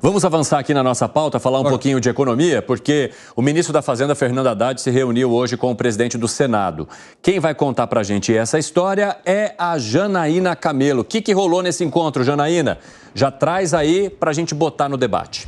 Vamos avançar aqui na nossa pauta, falar um pouquinho de economia, porque o ministro da Fazenda, Fernando Haddad, se reuniu hoje com o presidente do Senado. Quem vai contar a gente essa história é a Janaína Camelo. O que, que rolou nesse encontro, Janaína? Já traz aí a gente botar no debate.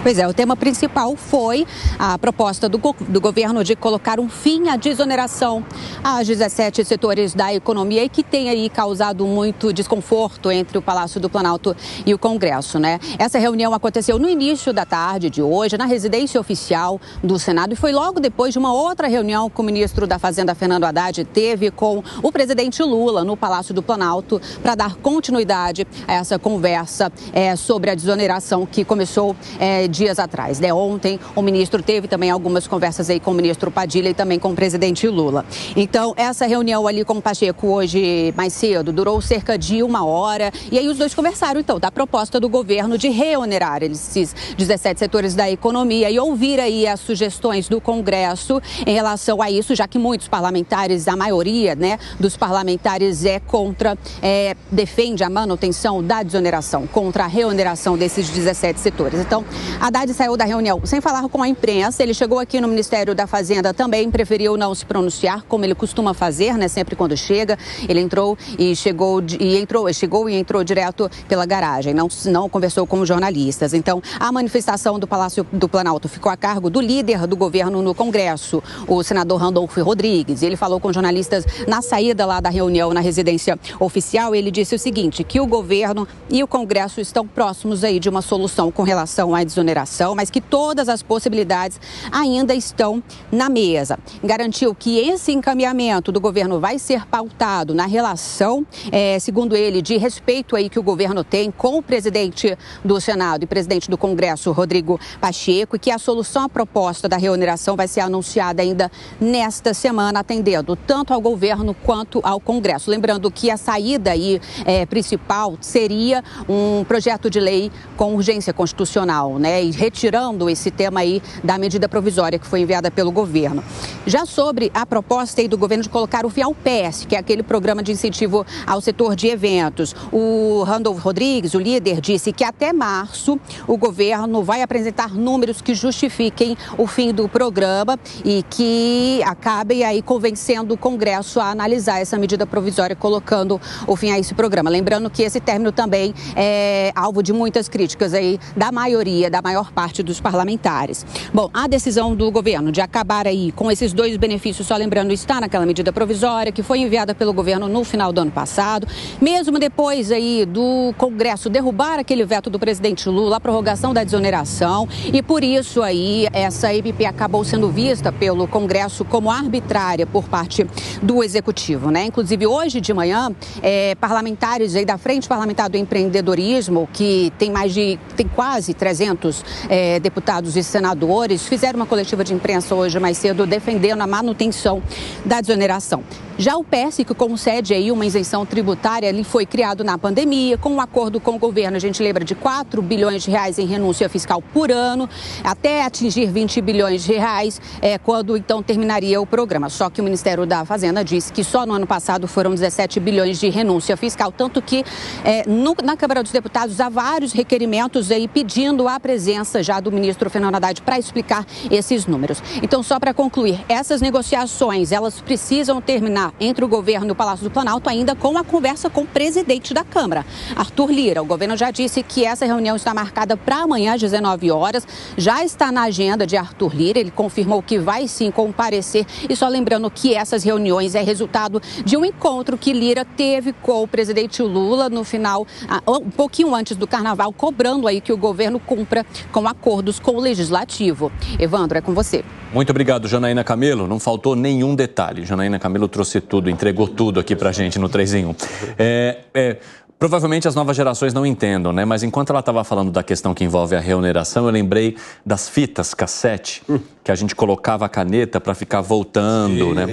Pois é, o tema principal foi a proposta do, do governo de colocar um fim à desoneração aos 17 setores da economia e que tem aí causado muito desconforto entre o Palácio do Planalto e o Congresso, né? Essa reunião aconteceu no início da tarde de hoje, na residência oficial do Senado, e foi logo depois de uma outra reunião que o ministro da Fazenda, Fernando Haddad, teve com o presidente Lula no Palácio do Planalto para dar continuidade a essa conversa é, sobre a desoneração que começou. É, dias atrás. Né? Ontem, o ministro teve também algumas conversas aí com o ministro Padilha e também com o presidente Lula. Então, essa reunião ali com o Pacheco hoje mais cedo durou cerca de uma hora. E aí os dois conversaram, então, da proposta do governo de reonerar esses 17 setores da economia e ouvir aí as sugestões do Congresso em relação a isso, já que muitos parlamentares, a maioria né, dos parlamentares é contra, é, defende a manutenção da desoneração, contra a reoneração desses 17 setores. Então, Haddad saiu da reunião sem falar com a imprensa. Ele chegou aqui no Ministério da Fazenda também, preferiu não se pronunciar, como ele costuma fazer, né? Sempre quando chega, ele entrou e chegou e entrou, chegou e entrou direto pela garagem. Não, não conversou com os jornalistas. Então, a manifestação do Palácio do Planalto ficou a cargo do líder do governo no Congresso, o senador Randolfo Rodrigues. Ele falou com jornalistas na saída lá da reunião na residência oficial. Ele disse o seguinte: que o governo e o Congresso estão próximos aí de uma solução com relação à desoneração mas que todas as possibilidades ainda estão na mesa. Garantiu que esse encaminhamento do governo vai ser pautado na relação, é, segundo ele, de respeito aí que o governo tem com o presidente do Senado e presidente do Congresso, Rodrigo Pacheco, e que a solução à proposta da reoneração vai ser anunciada ainda nesta semana, atendendo tanto ao governo quanto ao Congresso. Lembrando que a saída aí, é, principal seria um projeto de lei com urgência constitucional, né? Né, retirando esse tema aí da medida provisória que foi enviada pelo governo. Já sobre a proposta aí do governo de colocar o FIALPES, que é aquele programa de incentivo ao setor de eventos, o Randolph Rodrigues, o líder, disse que até março o governo vai apresentar números que justifiquem o fim do programa e que acabem aí convencendo o Congresso a analisar essa medida provisória, colocando o fim a esse programa. Lembrando que esse término também é alvo de muitas críticas aí da maioria, da maior parte dos parlamentares. Bom, a decisão do governo de acabar aí com esses dois benefícios, só lembrando, está naquela medida provisória que foi enviada pelo governo no final do ano passado, mesmo depois aí do Congresso derrubar aquele veto do presidente Lula, a prorrogação da desoneração, e por isso aí essa EPP acabou sendo vista pelo Congresso como arbitrária por parte do Executivo, né? Inclusive hoje de manhã, é, parlamentares aí da Frente Parlamentar do Empreendedorismo, que tem mais de, tem quase 300 é, deputados e senadores fizeram uma coletiva de imprensa hoje mais cedo defendendo a manutenção da desoneração. Já o PERS, que concede aí uma isenção tributária, ele foi criado na pandemia, com um acordo com o governo, a gente lembra, de 4 bilhões de reais em renúncia fiscal por ano, até atingir 20 bilhões de reais, é, quando então terminaria o programa. Só que o Ministério da Fazenda disse que só no ano passado foram 17 bilhões de renúncia fiscal, tanto que é, no, na Câmara dos Deputados há vários requerimentos aí pedindo a presença já do ministro Fernando Haddad para explicar esses números. Então, só para concluir, essas negociações, elas precisam terminar entre o governo e o Palácio do Planalto ainda com a conversa com o presidente da Câmara, Arthur Lira. O governo já disse que essa reunião está marcada para amanhã às 19 horas. Já está na agenda de Arthur Lira. Ele confirmou que vai sim comparecer. E só lembrando que essas reuniões é resultado de um encontro que Lira teve com o presidente Lula no final, um pouquinho antes do carnaval, cobrando aí que o governo cumpra com acordos com o legislativo. Evandro, é com você. Muito obrigado, Janaína Camelo. Não faltou nenhum detalhe. Janaína Camelo trouxe tudo, entregou tudo aqui pra gente no 3 em 1. É, é, Provavelmente as novas gerações não entendam, né? Mas enquanto ela estava falando da questão que envolve a reoneração, eu lembrei das fitas cassete, hum. que a gente colocava a caneta para ficar voltando, Sim. né?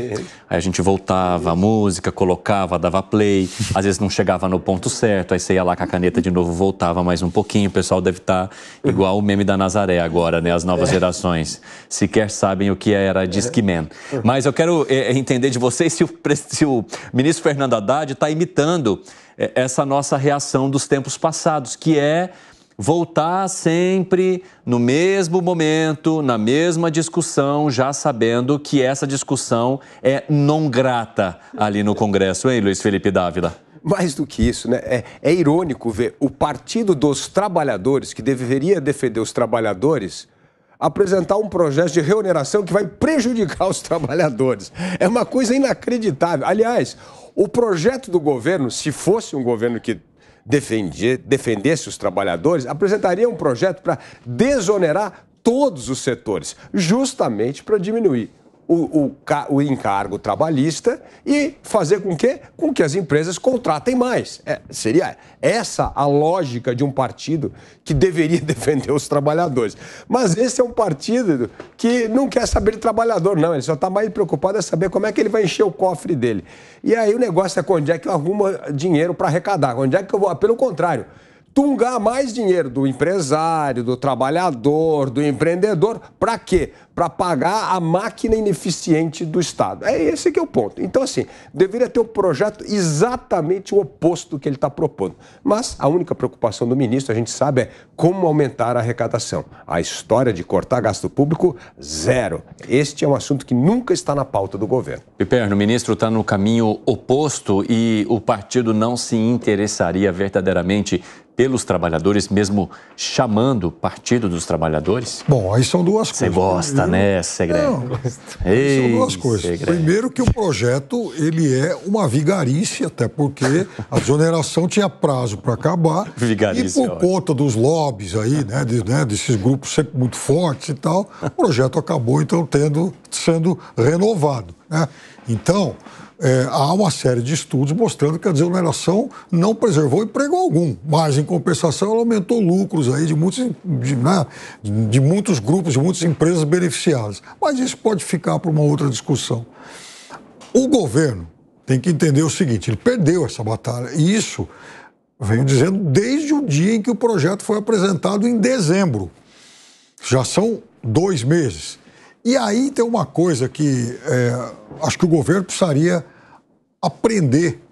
Aí a gente voltava a música, colocava, dava play, às vezes não chegava no ponto certo, aí você ia lá com a caneta de novo, voltava mais um pouquinho. O pessoal deve estar tá igual o meme da Nazaré agora, né? As novas é. gerações sequer sabem o que era Discman. É. Mas eu quero é, é, entender de vocês se o, se o ministro Fernando Haddad está imitando é, essa nossa reação dos tempos passados, que é voltar sempre no mesmo momento, na mesma discussão, já sabendo que essa discussão é não grata ali no Congresso, hein, Luiz Felipe Dávila? Mais do que isso, né? É, é irônico ver o Partido dos Trabalhadores, que deveria defender os trabalhadores, apresentar um projeto de reoneração que vai prejudicar os trabalhadores. É uma coisa inacreditável. Aliás, o projeto do governo, se fosse um governo que defendia, defendesse os trabalhadores, apresentaria um projeto para desonerar todos os setores, justamente para diminuir o, o, o, encargo trabalhista e fazer com que, com que as empresas contratem mais. É, seria essa a lógica de um partido que deveria defender os trabalhadores. Mas esse é um partido que não quer saber de trabalhador, não. Ele só está mais preocupado em saber como é que ele vai encher o cofre dele. E aí o negócio é onde é que eu arrumo dinheiro para arrecadar, onde é que eu vou. Pelo contrário tungar mais dinheiro do empresário, do trabalhador, do empreendedor. Para quê? Para pagar a máquina ineficiente do Estado. É esse que é o ponto. Então, assim, deveria ter um projeto exatamente o oposto do que ele está propondo. Mas a única preocupação do ministro, a gente sabe, é como aumentar a arrecadação. A história de cortar gasto público, zero. Este é um assunto que nunca está na pauta do governo. Piperno, o ministro está no caminho oposto e o partido não se interessaria verdadeiramente pelos trabalhadores, mesmo chamando Partido dos Trabalhadores? Bom, aí são duas coisas. Você gosta, Primeiro... né, Segredo? É é são duas coisas. Segredo. Primeiro que o projeto ele é uma vigarice até porque a desoneração tinha prazo para acabar. vigarícia. E por conta dos lobbies aí, né, de, né, desses grupos sempre muito fortes e tal, o projeto acabou então tendo sendo renovado. Né? Então, é, há uma série de estudos mostrando que a desoneração não preservou emprego algum, mas, em compensação, ela aumentou lucros aí de muitos, de, né, de muitos grupos, de muitas empresas beneficiadas. Mas isso pode ficar para uma outra discussão. O governo tem que entender o seguinte: ele perdeu essa batalha, e isso venho dizendo desde o dia em que o projeto foi apresentado, em dezembro. Já são dois meses. E aí tem uma coisa que é, acho que o governo precisaria aprender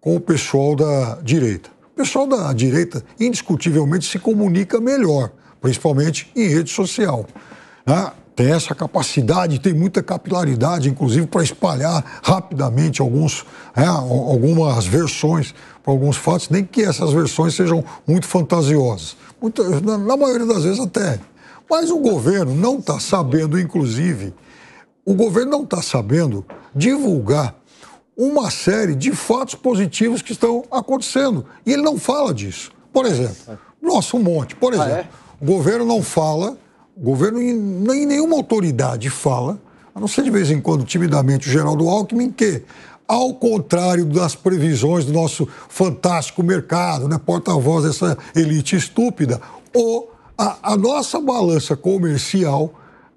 com o pessoal da direita. O pessoal da direita, indiscutivelmente, se comunica melhor, principalmente em rede social. Né? Tem essa capacidade, tem muita capilaridade, inclusive, para espalhar rapidamente alguns, né, algumas versões para alguns fatos, nem que essas versões sejam muito fantasiosas. na maioria das vezes, até mas o governo não está sabendo, inclusive, o governo não está sabendo divulgar uma série de fatos positivos que estão acontecendo. E ele não fala disso. Por exemplo, nosso um monte. Por exemplo, ah, é? o governo não fala, o governo nem nenhuma autoridade fala, a não ser de vez em quando, timidamente, o Geraldo Alckmin, que, ao contrário das previsões do nosso fantástico mercado, né, porta-voz dessa elite estúpida, o a, a nossa balança comercial,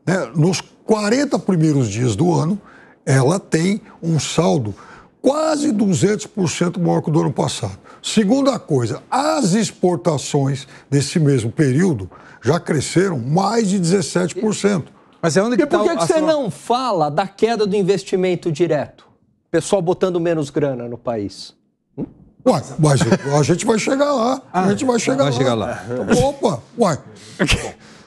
né, nos 40 primeiros dias do ano, ela tem um saldo quase 200% maior que o do ano passado. Segunda coisa, as exportações desse mesmo período já cresceram mais de 17%. Mas é onde que e por tá que, que você sua... não fala da queda do investimento direto? Pessoal botando menos grana no país. Uai, mas a gente vai chegar lá. a ah, gente vai chegar vai lá. Chegar lá. Então, opa, uai.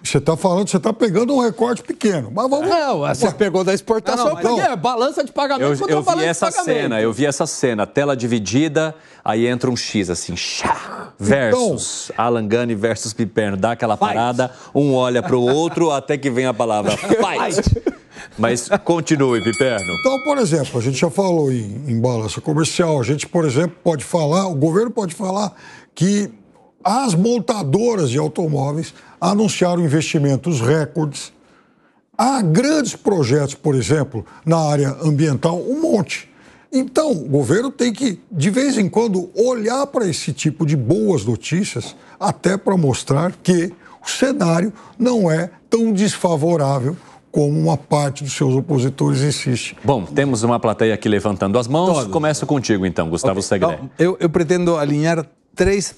Você está falando, você está pegando um recorte pequeno. Mas vamos. Não, é, você uai. pegou da exportação não, não, porque é balança de pagamento. Eu, eu vi essa cena, eu vi essa cena, tela dividida, aí entra um X assim, chá, versus então, versus Piperno. Dá aquela fight. parada, um olha para o outro até que vem a palavra fight. Mas continue, Piperno. Então, por exemplo, a gente já falou em, em balança comercial, a gente, por exemplo, pode falar, o governo pode falar que as montadoras de automóveis anunciaram investimentos recordes. Há grandes projetos, por exemplo, na área ambiental, um monte. Então, o governo tem que, de vez em quando, olhar para esse tipo de boas notícias, até para mostrar que o cenário não é tão desfavorável como uma parte dos seus opositores insiste. Bom, temos uma plateia aqui levantando as mãos. Todos. Começo contigo, então, Gustavo okay. Segre. Então, eu, eu, pretendo alinhar três,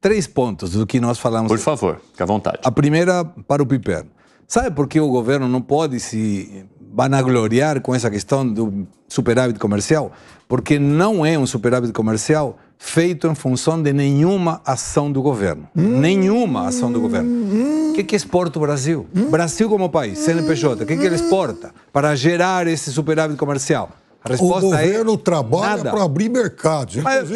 três pontos do que nós falamos. Por favor, fique à vontade. A primeira para o Piper. Sabe por que o governo não pode se vanagloriar com essa questão do superávit comercial? Porque não é um superávit comercial feito em função de nenhuma ação do governo. Hum, nenhuma ação do governo. O hum, que, que exporta o Brasil? Hum, Brasil como país, CNPJ, o que, que ele exporta para gerar esse superávit comercial? A resposta o é governo é trabalha para abrir mercados. Mas,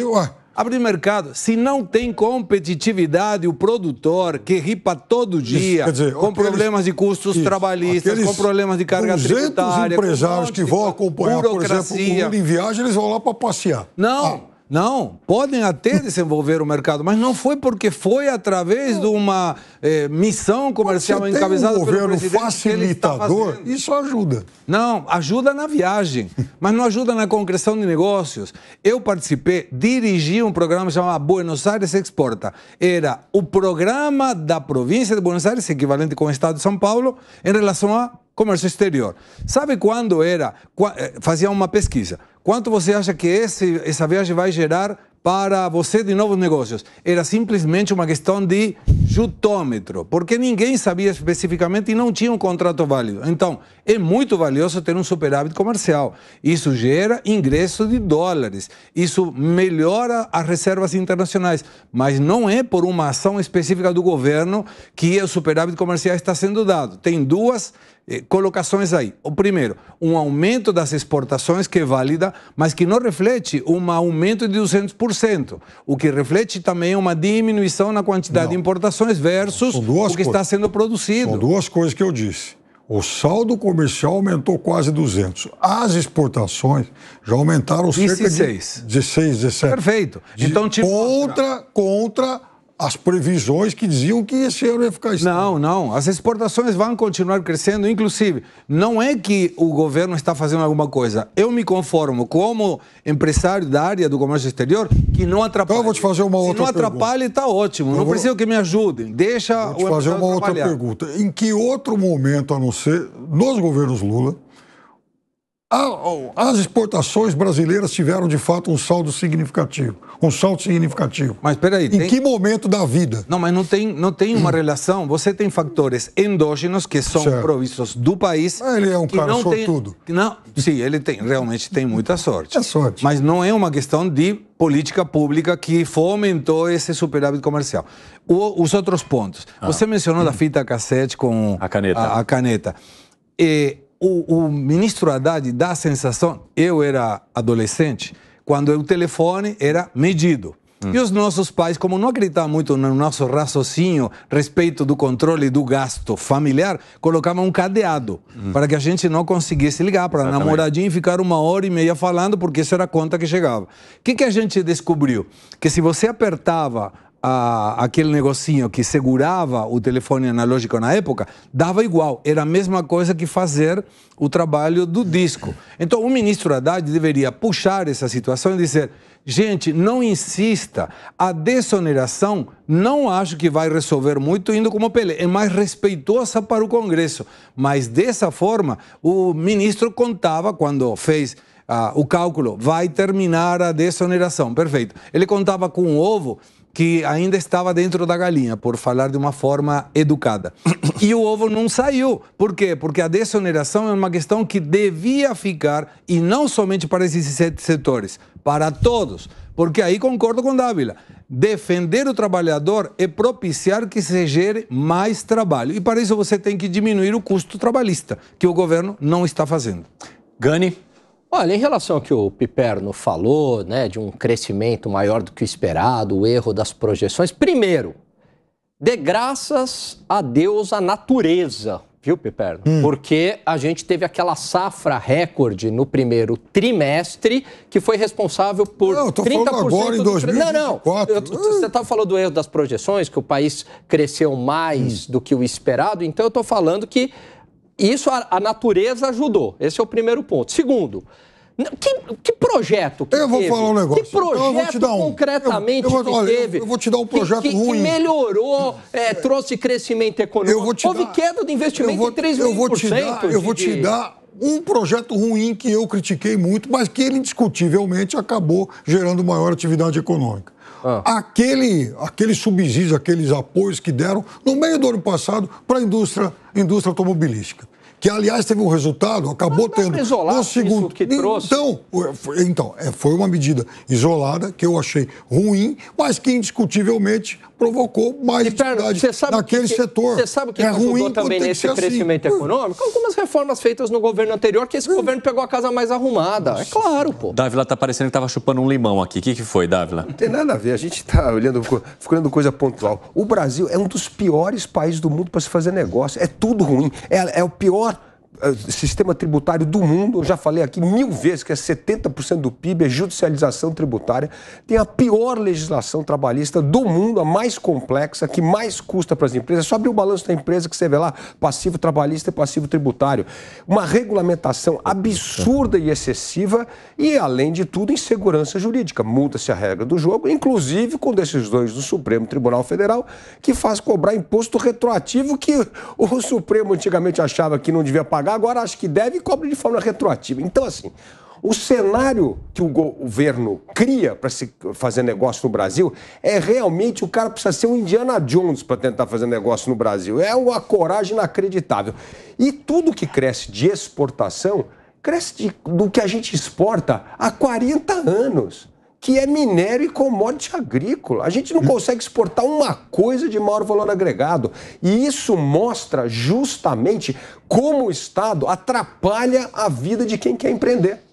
abrir mercado. Se não tem competitividade, o produtor que ripa todo dia, dizer, com aqueles, problemas de custos isso, trabalhistas, com problemas de carga tributária. Os empresários que vão acompanhar, por exemplo, o mundo em viagem, eles vão lá para passear. Não. Ah não, podem até desenvolver o mercado, mas não foi porque foi através de uma eh, missão comercial encabeçada um pelo presidente facilitador, tá isso ajuda. Não, ajuda na viagem, mas não ajuda na concreção de negócios. Eu participei, dirigi um programa chamado Buenos Aires Exporta. Era o programa da província de Buenos Aires, equivalente com o estado de São Paulo, em relação a comércio exterior. Sabe quando era? Eh, fazia uma pesquisa. Quanto você acha que esse, essa viagem vai gerar para você de novos negócios? Era simplesmente uma questão de jutômetro, porque ninguém sabia especificamente e não tinha um contrato válido. Então, é muito valioso ter um superávit comercial. Isso gera ingresso de dólares, isso melhora as reservas internacionais, mas não é por uma ação específica do governo que o superávit comercial está sendo dado. Tem duas eh, colocações aí. O primeiro, um aumento das exportações que é válida mas que não reflete um aumento de 200%, o que reflete também é uma diminuição na quantidade não. de importações versus o que coisas. está sendo produzido. São duas coisas que eu disse. O saldo comercial aumentou quase 200. As exportações já aumentaram cerca 16. de 16, 17. Perfeito. De, então, te tipo, contra, contra as previsões que diziam que esse ano ia ficar estranho. Não, não. As exportações vão continuar crescendo. Inclusive, não é que o governo está fazendo alguma coisa. Eu me conformo, como empresário da área do comércio exterior, que não atrapalhe. Então eu vou te fazer uma outra pergunta. Se não atrapalha, está ótimo. Eu não vou... preciso que me ajudem. Deixa vou te fazer uma trabalhar. outra pergunta. Em que outro momento, a não ser nos governos Lula, ah, oh, as exportações brasileiras tiveram de fato um saldo significativo, um salto significativo. Mas peraí, em tem... que momento da vida? Não, mas não tem, não tem uma hum. relação. Você tem fatores endógenos que são certo. provistos do país. Mas ah, ele é um cara não sortudo. Tem... Não, sim, ele tem realmente tem muita sorte. É sorte. Mas não é uma questão de política pública que fomentou esse superávit comercial. O, os outros pontos. Ah. Você mencionou da fita cassete com a caneta. A, a caneta. E eh, o, o ministro Haddad dá a sensação, eu era adolescente, quando o telefone era medido. Hum. E os nossos pais, como não acreditavam muito no nosso raciocínio respeito do controle do gasto familiar, colocavam um cadeado hum. para que a gente não conseguisse ligar para a namoradinha e ficar uma hora e meia falando, porque isso era a conta que chegava. O que, que a gente descobriu? Que se você apertava a, aquele negocinho que segurava o telefone analógico na época, dava igual. Era a mesma coisa que fazer o trabalho do disco. Então, o ministro Haddad deveria puxar essa situação e dizer: gente, não insista, a desoneração não acho que vai resolver muito indo como Pelé. É mais respeitosa para o Congresso. Mas dessa forma, o ministro contava quando fez. Ah, o cálculo vai terminar a desoneração, perfeito. Ele contava com o ovo que ainda estava dentro da galinha, por falar de uma forma educada. E o ovo não saiu. Por quê? Porque a desoneração é uma questão que devia ficar, e não somente para esses sete setores, para todos. Porque aí concordo com Dávila. Defender o trabalhador é propiciar que se gere mais trabalho. E para isso você tem que diminuir o custo trabalhista, que o governo não está fazendo. Gani, Olha, em relação ao que o Piperno falou, né, de um crescimento maior do que o esperado, o erro das projeções, primeiro, de graças a Deus a natureza, viu, Piperno? Hum. Porque a gente teve aquela safra recorde no primeiro trimestre que foi responsável por não, eu tô 30% falando agora, do... em 2024. Não, não. Eu, você estava tá falando do erro das projeções, que o país cresceu mais hum. do que o esperado, então eu estou falando que isso a, a natureza ajudou. Esse é o primeiro ponto. Segundo, que, que, projeto que Eu vou teve? falar um negócio. Que projeto então, um. concretamente eu, eu vou, olha, teve? Eu, eu, vou te dar um projeto que, que, ruim. Que melhorou, é, trouxe crescimento econômico. Eu vou te Houve dar, queda de investimento vou, em 3 mil eu vou te dar, Eu vou te dar um projeto ruim que eu critiquei muito, mas que ele indiscutivelmente acabou gerando maior atividade econômica. Ah. Aquele, aquele subsídio, aqueles apoios que deram no meio do ano passado para a indústria, indústria automobilística que aliás teve um resultado, acabou Mas é tendo. Isolado no segundo. que trouxe. Então, então é, foi uma medida isolada que eu achei ruim, mas que indiscutivelmente provocou mais dificuldade naquele que, setor. Você sabe o que é ruim também nesse assim. crescimento assim. econômico? Algumas reformas feitas no governo anterior, que esse é. governo pegou a casa mais arrumada. É claro, pô. Dávila tá parecendo que tava chupando um limão aqui. O que, que foi, Dávila? Não tem nada a ver. A gente tá olhando, ficando coisa pontual. O Brasil é um dos piores países do mundo para se fazer negócio. É tudo ruim. É, é o pior eh, sistema tributário do mundo, eu já falei aqui mil vezes que é 70% do PIB, é judicialização tributária, tem a pior legislação trabalhista do mundo, a mais complexa, que mais custa para as empresas. É só abrir o balanço da empresa que você vê lá, passivo trabalhista e passivo tributário. Uma regulamentação absurda e excessiva e, além de tudo, insegurança jurídica. Muda-se a regra do jogo, inclusive com decisões do Supremo Tribunal Federal, que faz cobrar imposto retroativo que o Supremo antigamente achava que não devia pagar agora acho que deve e cobre de forma retroativa. Então, assim, o cenário que o governo cria para se fazer negócio no Brasil é realmente o cara precisa ser um Indiana Jones para tentar fazer negócio no Brasil. É uma coragem inacreditável. E tudo que cresce de exportação cresce de, do que a gente exporta há 40 anos que é minério e commodity agrícola. A gente não consegue exportar uma coisa de maior valor agregado. E isso mostra justamente como o Estado atrapalha a vida de quem quer empreender.